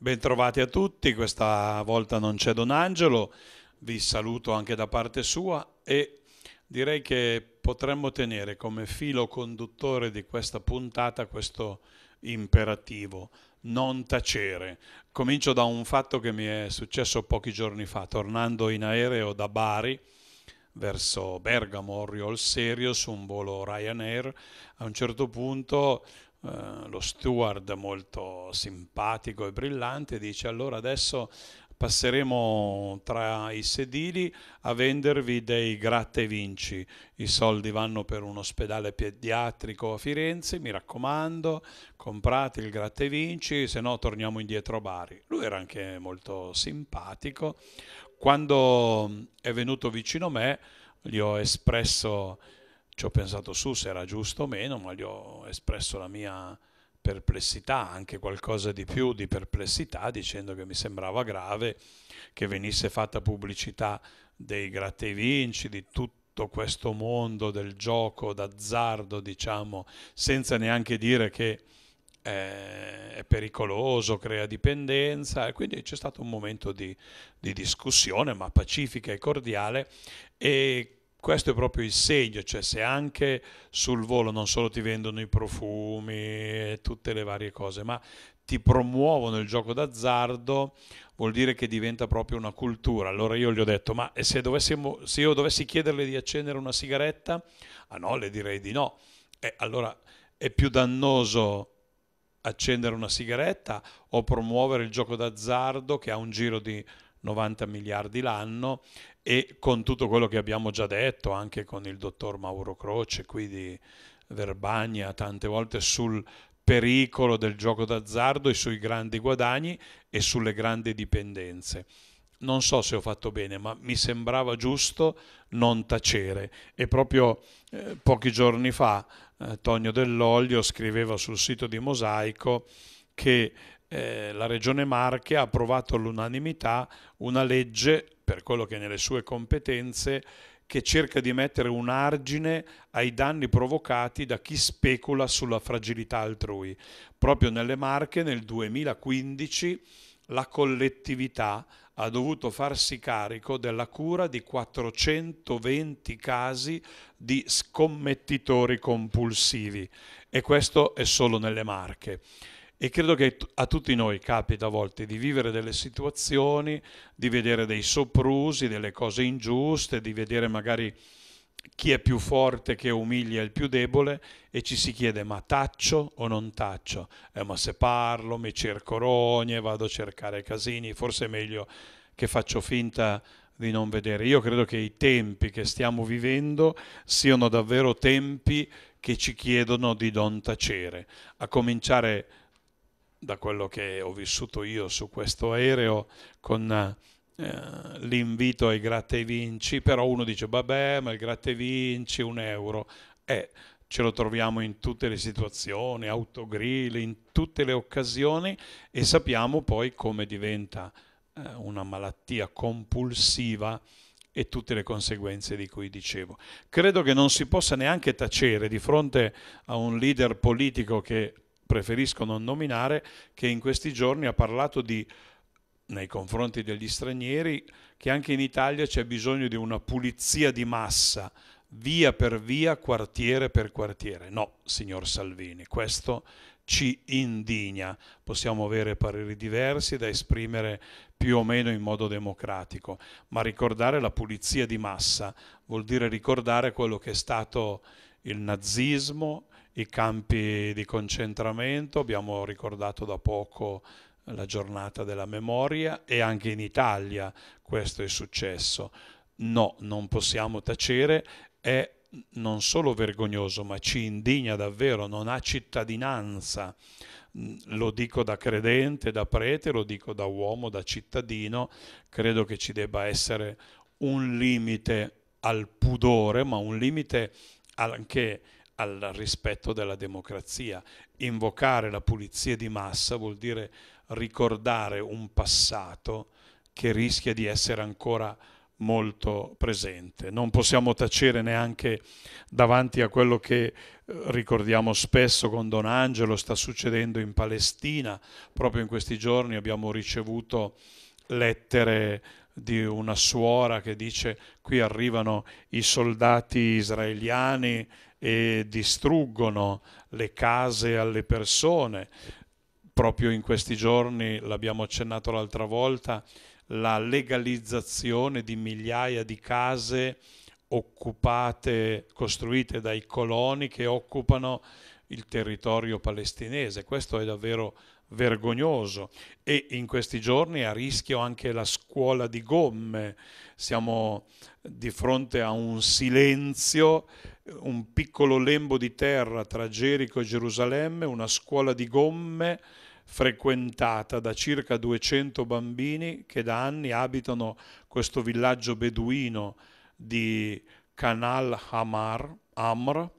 Bentrovati a tutti, questa volta non c'è Don Angelo, vi saluto anche da parte sua e direi che potremmo tenere come filo conduttore di questa puntata questo imperativo, non tacere. Comincio da un fatto che mi è successo pochi giorni fa, tornando in aereo da Bari verso Bergamo, al Serio, su un volo Ryanair, a un certo punto eh, lo steward molto simpatico e brillante dice allora adesso passeremo tra i sedili a vendervi dei gratta vinci. I soldi vanno per un ospedale pediatrico a Firenze, mi raccomando, comprate il gratta vinci, se no torniamo indietro a Bari. Lui era anche molto simpatico. Quando è venuto vicino a me, gli ho espresso ci ho pensato su se era giusto o meno, ma gli ho espresso la mia perplessità, anche qualcosa di più di perplessità, dicendo che mi sembrava grave che venisse fatta pubblicità dei gratte vinci, di tutto questo mondo del gioco d'azzardo, diciamo, senza neanche dire che eh, è pericoloso, crea dipendenza e quindi c'è stato un momento di, di discussione ma pacifica e cordiale e questo è proprio il segno, cioè se anche sul volo non solo ti vendono i profumi e tutte le varie cose, ma ti promuovono il gioco d'azzardo, vuol dire che diventa proprio una cultura. Allora io gli ho detto, ma se, dovessimo, se io dovessi chiederle di accendere una sigaretta, ah no, le direi di no. E allora è più dannoso accendere una sigaretta o promuovere il gioco d'azzardo che ha un giro di 90 miliardi l'anno e con tutto quello che abbiamo già detto, anche con il dottor Mauro Croce qui di Verbagna, tante volte sul pericolo del gioco d'azzardo e sui grandi guadagni e sulle grandi dipendenze. Non so se ho fatto bene, ma mi sembrava giusto non tacere. E proprio eh, pochi giorni fa eh, Tonio Dell'Olio scriveva sul sito di Mosaico che eh, la Regione Marche ha approvato all'unanimità una legge per quello che è nelle sue competenze, che cerca di mettere un argine ai danni provocati da chi specula sulla fragilità altrui. Proprio nelle Marche nel 2015 la collettività ha dovuto farsi carico della cura di 420 casi di scommettitori compulsivi e questo è solo nelle Marche e credo che a tutti noi capita a volte di vivere delle situazioni, di vedere dei soprusi, delle cose ingiuste, di vedere magari chi è più forte che umilia il più debole e ci si chiede ma taccio o non taccio? Eh, ma se parlo, mi cerco rogne, vado a cercare casini, forse è meglio che faccio finta di non vedere. Io credo che i tempi che stiamo vivendo siano davvero tempi che ci chiedono di non tacere, a cominciare da quello che ho vissuto io su questo aereo con eh, l'invito ai gratte vinci, però uno dice vabbè ma il gratte vinci un euro, eh, ce lo troviamo in tutte le situazioni, autogrill, in tutte le occasioni e sappiamo poi come diventa eh, una malattia compulsiva e tutte le conseguenze di cui dicevo. Credo che non si possa neanche tacere di fronte a un leader politico che preferisco non nominare, che in questi giorni ha parlato di, nei confronti degli stranieri, che anche in Italia c'è bisogno di una pulizia di massa, via per via, quartiere per quartiere. No, signor Salvini, questo ci indigna. Possiamo avere pareri diversi da esprimere più o meno in modo democratico, ma ricordare la pulizia di massa vuol dire ricordare quello che è stato il nazismo, i campi di concentramento, abbiamo ricordato da poco la giornata della memoria e anche in Italia questo è successo. No, non possiamo tacere, è non solo vergognoso, ma ci indigna davvero, non ha cittadinanza. Mm, lo dico da credente, da prete, lo dico da uomo, da cittadino, credo che ci debba essere un limite al pudore, ma un limite anche al rispetto della democrazia. Invocare la pulizia di massa vuol dire ricordare un passato che rischia di essere ancora molto presente. Non possiamo tacere neanche davanti a quello che eh, ricordiamo spesso con Don Angelo sta succedendo in Palestina. Proprio in questi giorni abbiamo ricevuto lettere di una suora che dice qui arrivano i soldati israeliani e distruggono le case alle persone. Proprio in questi giorni, l'abbiamo accennato l'altra volta, la legalizzazione di migliaia di case occupate, costruite dai coloni che occupano il territorio palestinese. Questo è davvero vergognoso e in questi giorni è a rischio anche la scuola di gomme. Siamo di fronte a un silenzio, un piccolo lembo di terra tra Gerico e Gerusalemme, una scuola di gomme frequentata da circa 200 bambini che da anni abitano questo villaggio beduino di Canal Hamar, Amr,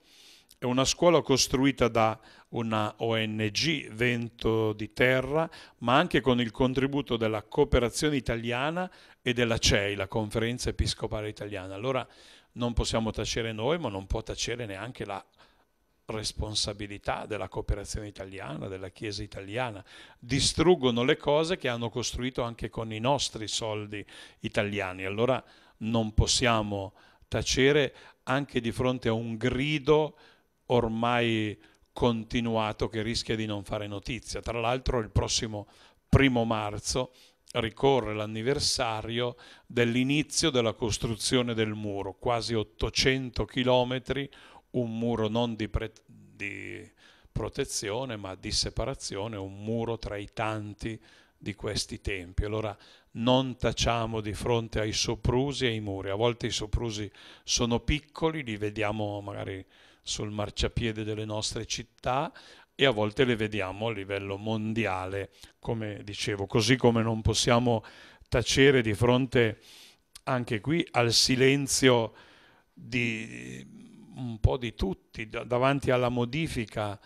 è una scuola costruita da una ONG Vento di Terra, ma anche con il contributo della Cooperazione Italiana e della CEI, la Conferenza Episcopale Italiana. Allora non possiamo tacere noi, ma non può tacere neanche la responsabilità della cooperazione italiana, della Chiesa italiana, distruggono le cose che hanno costruito anche con i nostri soldi italiani. Allora non possiamo tacere anche di fronte a un grido ormai continuato che rischia di non fare notizia. Tra l'altro il prossimo primo marzo ricorre l'anniversario dell'inizio della costruzione del muro, quasi 800 chilometri, un muro non di, pre- di protezione ma di separazione, un muro tra i tanti di questi tempi. Allora non tacciamo di fronte ai soprusi e ai muri. A volte i soprusi sono piccoli, li vediamo magari sul marciapiede delle nostre città e a volte le vediamo a livello mondiale, come dicevo, così come non possiamo tacere di fronte anche qui al silenzio di un po' di tutti davanti alla modifica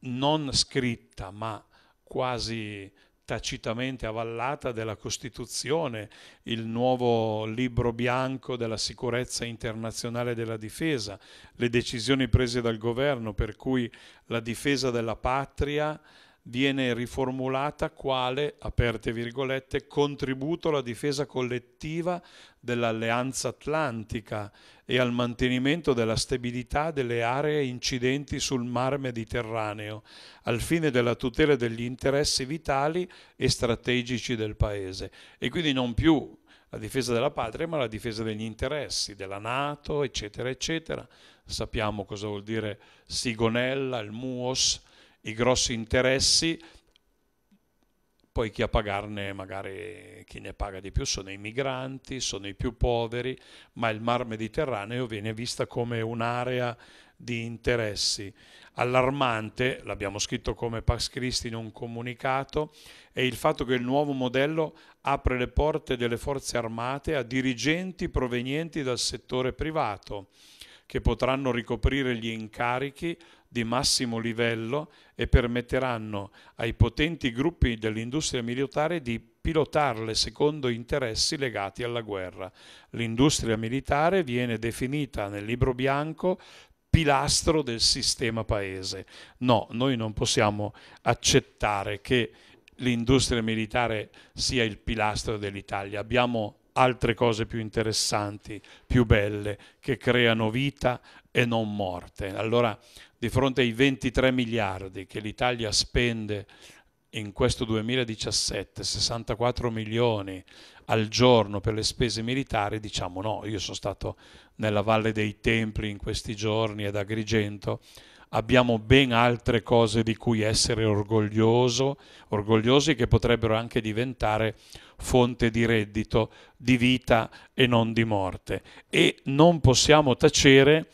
non scritta ma quasi tacitamente avallata della Costituzione, il nuovo libro bianco della sicurezza internazionale e della difesa, le decisioni prese dal governo per cui la difesa della patria viene riformulata quale, aperte virgolette, contributo alla difesa collettiva dell'alleanza atlantica e al mantenimento della stabilità delle aree incidenti sul mar Mediterraneo, al fine della tutela degli interessi vitali e strategici del Paese. E quindi non più la difesa della patria, ma la difesa degli interessi della Nato, eccetera, eccetera. Sappiamo cosa vuol dire Sigonella, il MUOS, i grossi interessi, poi chi a pagarne, magari chi ne paga di più, sono i migranti, sono i più poveri, ma il Mar Mediterraneo viene vista come un'area di interessi. Allarmante, l'abbiamo scritto come Pax Christi in un comunicato, è il fatto che il nuovo modello apre le porte delle forze armate a dirigenti provenienti dal settore privato che potranno ricoprire gli incarichi di massimo livello e permetteranno ai potenti gruppi dell'industria militare di pilotarle secondo interessi legati alla guerra. L'industria militare viene definita nel libro bianco pilastro del sistema paese. No, noi non possiamo accettare che l'industria militare sia il pilastro dell'Italia. Abbiamo altre cose più interessanti, più belle, che creano vita e non morte. Allora, di fronte ai 23 miliardi che l'Italia spende in questo 2017, 64 milioni al giorno per le spese militari, diciamo no. Io sono stato nella Valle dei Templi in questi giorni ad Agrigento abbiamo ben altre cose di cui essere orgoglioso, orgogliosi che potrebbero anche diventare fonte di reddito, di vita e non di morte. E non possiamo tacere,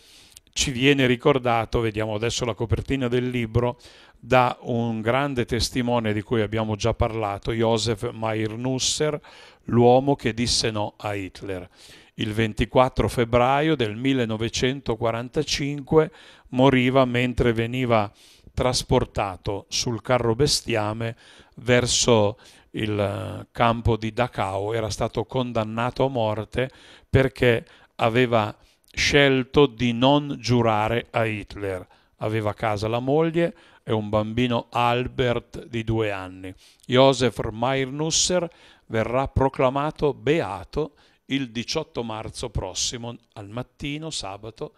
ci viene ricordato, vediamo adesso la copertina del libro, da un grande testimone di cui abbiamo già parlato, Josef Meyer Nusser, l'uomo che disse no a Hitler. Il 24 febbraio del 1945 moriva mentre veniva trasportato sul carro bestiame verso il eh, campo di Dachau, era stato condannato a morte perché aveva scelto di non giurare a Hitler. Aveva a casa la moglie e un bambino Albert di due anni. Josef Meirnusser verrà proclamato beato il 18 marzo prossimo, al mattino, sabato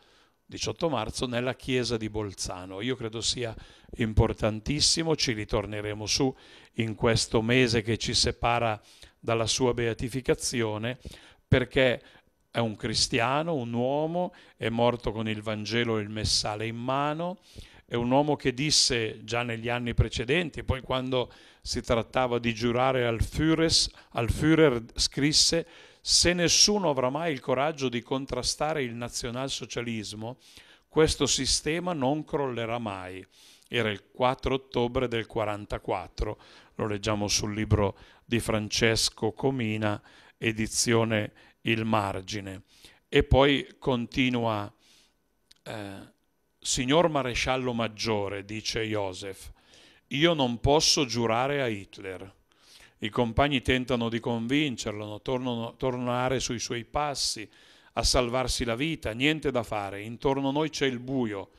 18 marzo, nella chiesa di Bolzano. Io credo sia importantissimo, ci ritorneremo su in questo mese che ci separa dalla sua beatificazione, perché è un cristiano, un uomo, è morto con il Vangelo e il Messale in mano, è un uomo che disse già negli anni precedenti, poi quando si trattava di giurare al Führer, al Führer scrisse se nessuno avrà mai il coraggio di contrastare il nazionalsocialismo, questo sistema non crollerà mai. Era il 4 ottobre del 44, lo leggiamo sul libro di Francesco Comina, edizione Il Margine. E poi continua, eh, signor maresciallo maggiore, dice Joseph, io non posso giurare a Hitler i compagni tentano di convincerlo, tornano, tornare sui suoi passi, a salvarsi la vita, niente da fare, intorno a noi c'è il buio,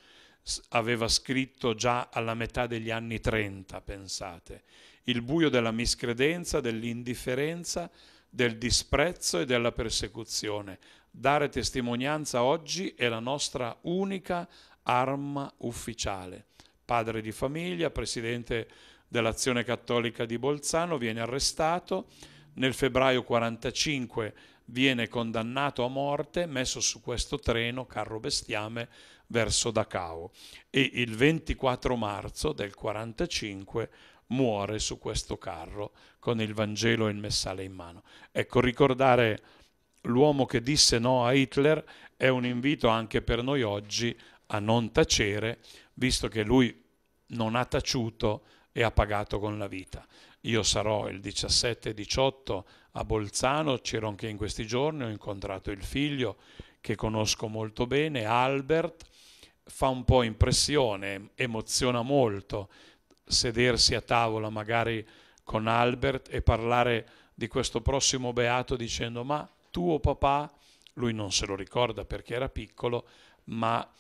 aveva scritto già alla metà degli anni 30, pensate, il buio della miscredenza, dell'indifferenza, del disprezzo e della persecuzione. Dare testimonianza oggi è la nostra unica arma ufficiale. Padre di famiglia, presidente dell'Azione Cattolica di Bolzano, viene arrestato, nel febbraio 45 viene condannato a morte, messo su questo treno, carro bestiame, verso Dachau e il 24 marzo del 1945 muore su questo carro con il Vangelo e il messale in mano. Ecco, ricordare l'uomo che disse no a Hitler è un invito anche per noi oggi a non tacere, visto che lui non ha taciuto e ha pagato con la vita. Io sarò il 17-18 a Bolzano, c'ero anche in questi giorni, ho incontrato il figlio che conosco molto bene, Albert, fa un po' impressione, emoziona molto sedersi a tavola magari con Albert e parlare di questo prossimo beato dicendo ma tuo papà, lui non se lo ricorda perché era piccolo, ma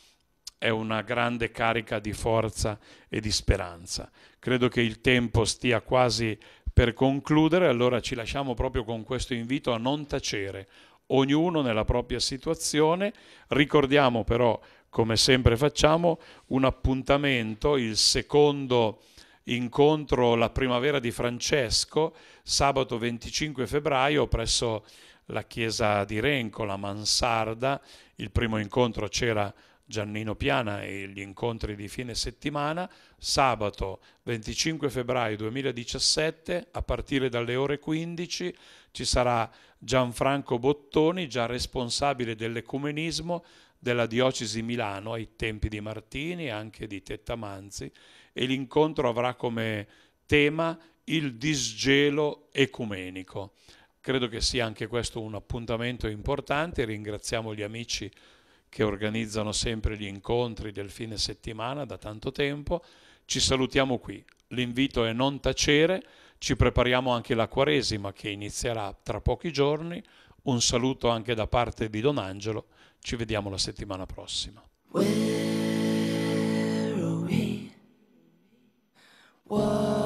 è una grande carica di forza e di speranza. Credo che il tempo stia quasi per concludere, allora ci lasciamo proprio con questo invito a non tacere, ognuno nella propria situazione. Ricordiamo però, come sempre facciamo, un appuntamento, il secondo incontro la primavera di Francesco, sabato 25 febbraio presso la chiesa di Renco, la Mansarda. Il primo incontro c'era Giannino Piana e gli incontri di fine settimana, sabato 25 febbraio 2017 a partire dalle ore 15 ci sarà Gianfranco Bottoni, già responsabile dell'ecumenismo della diocesi Milano ai tempi di Martini e anche di Tettamanzi e l'incontro avrà come tema il disgelo ecumenico. Credo che sia anche questo un appuntamento importante, ringraziamo gli amici che organizzano sempre gli incontri del fine settimana da tanto tempo. Ci salutiamo qui. L'invito è non tacere, ci prepariamo anche la Quaresima che inizierà tra pochi giorni. Un saluto anche da parte di Don Angelo, ci vediamo la settimana prossima. Where are we? What?